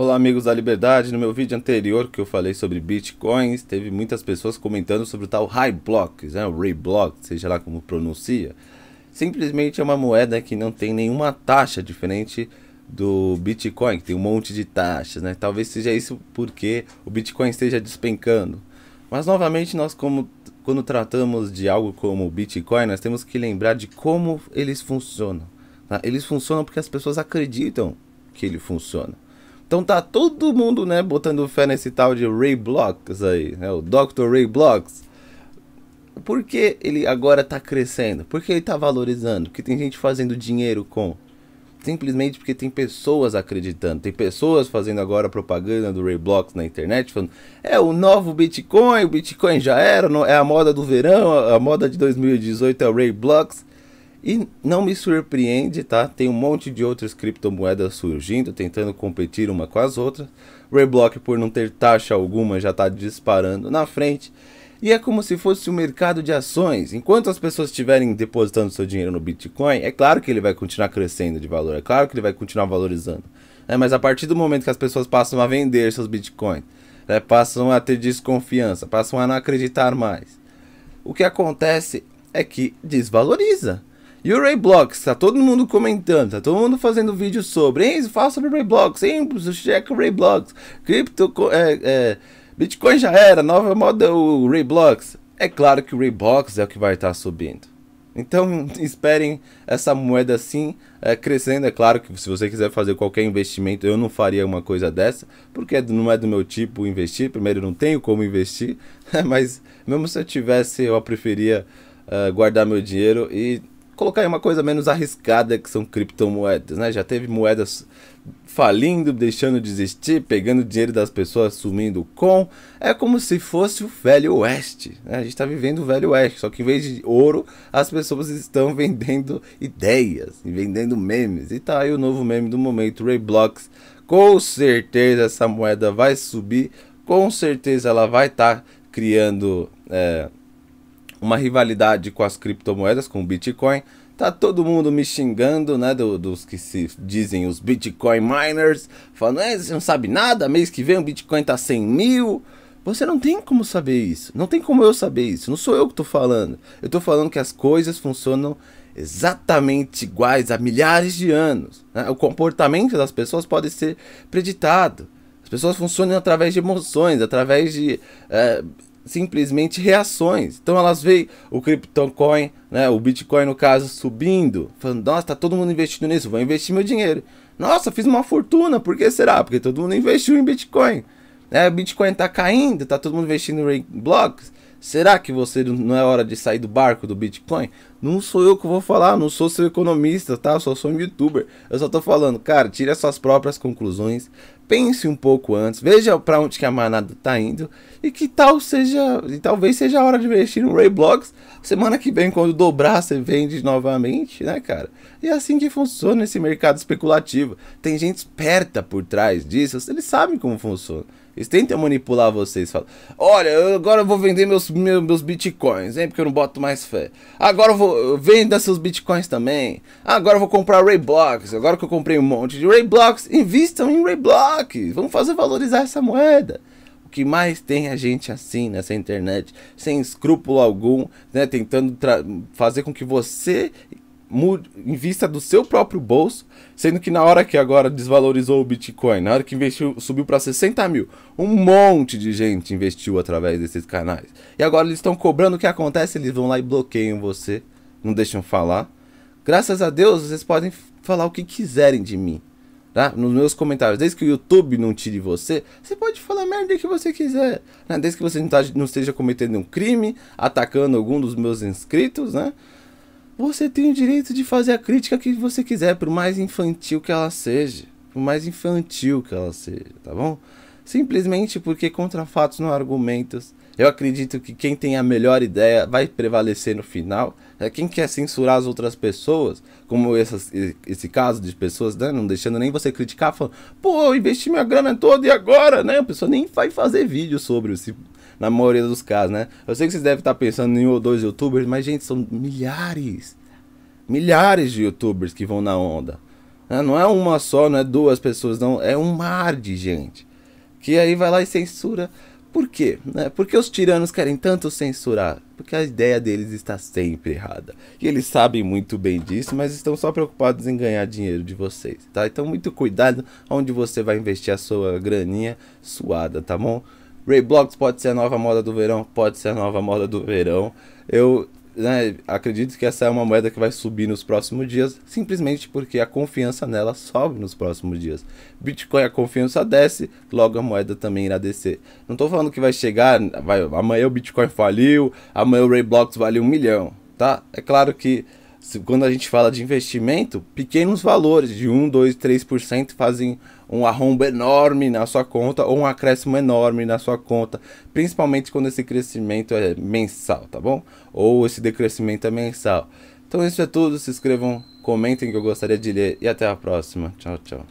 Olá amigos da Liberdade, no meu vídeo anterior que eu falei sobre bitcoins, teve muitas pessoas comentando sobre o tal Rayblock, né, o Rayblock, seja lá como pronuncia. Simplesmente é uma moeda que não tem nenhuma taxa diferente do Bitcoin, que tem um monte de taxas, né? Talvez seja isso porque o Bitcoin esteja despencando. Mas novamente nós como quando tratamos de algo como o Bitcoin, nós temos que lembrar de como eles funcionam. Tá? Eles funcionam porque as pessoas acreditam que ele funciona. Então tá todo mundo, né, botando fé nesse tal de Ray Blocks aí, né, o Dr. Ray Blocks. Por que ele agora tá crescendo? Por que ele tá valorizando? Porque tem gente fazendo dinheiro com. Simplesmente porque tem pessoas acreditando, tem pessoas fazendo agora propaganda do Ray Blocks na internet, falando: é o novo Bitcoin, o Bitcoin já era, é a moda do verão, a moda de 2018 é o Ray Blocks. E não me surpreende, tá? Tem um monte de outras criptomoedas surgindo, tentando competir uma com as outras. Reblock, por não ter taxa alguma, já está disparando na frente. E é como se fosse o um mercado de ações. Enquanto as pessoas estiverem depositando seu dinheiro no Bitcoin, é claro que ele vai continuar crescendo de valor, é claro que ele vai continuar valorizando. Né? Mas a partir do momento que as pessoas passam a vender seus Bitcoins, né? passam a ter desconfiança, passam a não acreditar mais, o que acontece é que desvaloriza. E o Rayblox, tá todo mundo comentando, tá todo mundo fazendo vídeo sobre. Hein, fala sobre Rayblox, hein, checa é o Rayblox. Cripto, é, é, Bitcoin já era, nova moda o Rayblox. É claro que o Rayblox é o que vai estar tá subindo. Então esperem essa moeda assim é, crescendo. É claro que se você quiser fazer qualquer investimento, eu não faria uma coisa dessa, porque é não é do meu tipo investir. Primeiro, eu não tenho como investir, mas mesmo se eu tivesse, eu preferia uh, guardar meu dinheiro e colocar aí uma coisa menos arriscada que são criptomoedas, né? Já teve moedas falindo, deixando de existir, pegando dinheiro das pessoas, sumindo com. É como se fosse o velho oeste. Né? A gente está vivendo o velho oeste, só que em vez de ouro, as pessoas estão vendendo ideias, vendendo memes. E tá aí o novo meme do momento, Rayblocks. Com certeza essa moeda vai subir, com certeza ela vai estar tá criando. É, uma rivalidade com as criptomoedas, com o Bitcoin. Tá todo mundo me xingando, né? Do, dos que se dizem os Bitcoin miners, falando, é, você não sabe nada, mês que vem o Bitcoin tá 100 mil. Você não tem como saber isso. Não tem como eu saber isso. Não sou eu que tô falando. Eu tô falando que as coisas funcionam exatamente iguais há milhares de anos. Né? O comportamento das pessoas pode ser preditado. As pessoas funcionam através de emoções, através de é, simplesmente reações. Então elas veem o CryptoCoin, né, o Bitcoin no caso, subindo, falando, nossa, tá todo mundo investindo nisso, vou investir meu dinheiro. Nossa, fiz uma fortuna, por que será? Porque todo mundo investiu em Bitcoin. Né? o Bitcoin tá caindo, tá todo mundo investindo em blocos. Será que você não é hora de sair do barco do Bitcoin? Não sou eu que vou falar, não sou seu economista, tá? Eu só sou um youtuber. Eu só tô falando, cara, tire as suas próprias conclusões, pense um pouco antes, veja para onde que a manada tá indo e que tal seja, e talvez seja a hora de investir no Rayblogs. Semana que vem quando dobrar, você vende novamente, né, cara? E é assim que funciona esse mercado especulativo. Tem gente esperta por trás disso, eles sabem como funciona. Eles tentam manipular vocês. Falam, olha, agora eu vou vender meus, meus, meus bitcoins, hein? Porque eu não boto mais fé. Agora eu vou. vender seus bitcoins também. Agora eu vou comprar Rayblocks. Agora que eu comprei um monte de Rayblocks, invistam em Rayblocks. Vamos fazer valorizar essa moeda. O que mais tem a é gente assim nessa internet, sem escrúpulo algum, né? Tentando fazer com que você em vista do seu próprio bolso, sendo que na hora que agora desvalorizou o Bitcoin, na hora que investiu, subiu para 60 mil, um monte de gente investiu através desses canais. E agora eles estão cobrando o que acontece, eles vão lá e bloqueiam você, não deixam falar. Graças a Deus, vocês podem falar o que quiserem de mim. Tá? Nos meus comentários, desde que o YouTube não tire você, você pode falar a merda que você quiser. Né? Desde que você não, tá, não esteja cometendo um crime, atacando algum dos meus inscritos, né? Você tem o direito de fazer a crítica que você quiser, por mais infantil que ela seja. Por mais infantil que ela seja, tá bom? Simplesmente porque contra fatos não há argumentos. Eu acredito que quem tem a melhor ideia vai prevalecer no final. É quem quer censurar as outras pessoas, como essas, esse caso de pessoas né, não deixando nem você criticar, falando, pô, investi minha grana toda e agora, né? A pessoa nem vai fazer vídeo sobre esse na maioria dos casos, né? Eu sei que vocês devem estar pensando em um ou dois youtubers, mas, gente, são milhares. Milhares de youtubers que vão na onda. Né? Não é uma só, não é duas pessoas, não. É um mar de gente. Que aí vai lá e censura. Por quê? Né? Por que os tiranos querem tanto censurar? Porque a ideia deles está sempre errada. E eles sabem muito bem disso, mas estão só preocupados em ganhar dinheiro de vocês, tá? Então muito cuidado onde você vai investir a sua graninha suada, tá bom? Rayblocks pode ser a nova moda do verão, pode ser a nova moda do verão. Eu né, acredito que essa é uma moeda que vai subir nos próximos dias, simplesmente porque a confiança nela sobe nos próximos dias. Bitcoin, a confiança desce, logo a moeda também irá descer. Não estou falando que vai chegar, vai, amanhã o Bitcoin faliu, amanhã o Rayblocks vale um milhão, tá? É claro que quando a gente fala de investimento, pequenos valores de 1, 2, 3% fazem um arrombo enorme na sua conta ou um acréscimo enorme na sua conta, principalmente quando esse crescimento é mensal, tá bom? Ou esse decrescimento é mensal. Então isso é tudo, se inscrevam, comentem que eu gostaria de ler e até a próxima. Tchau, tchau.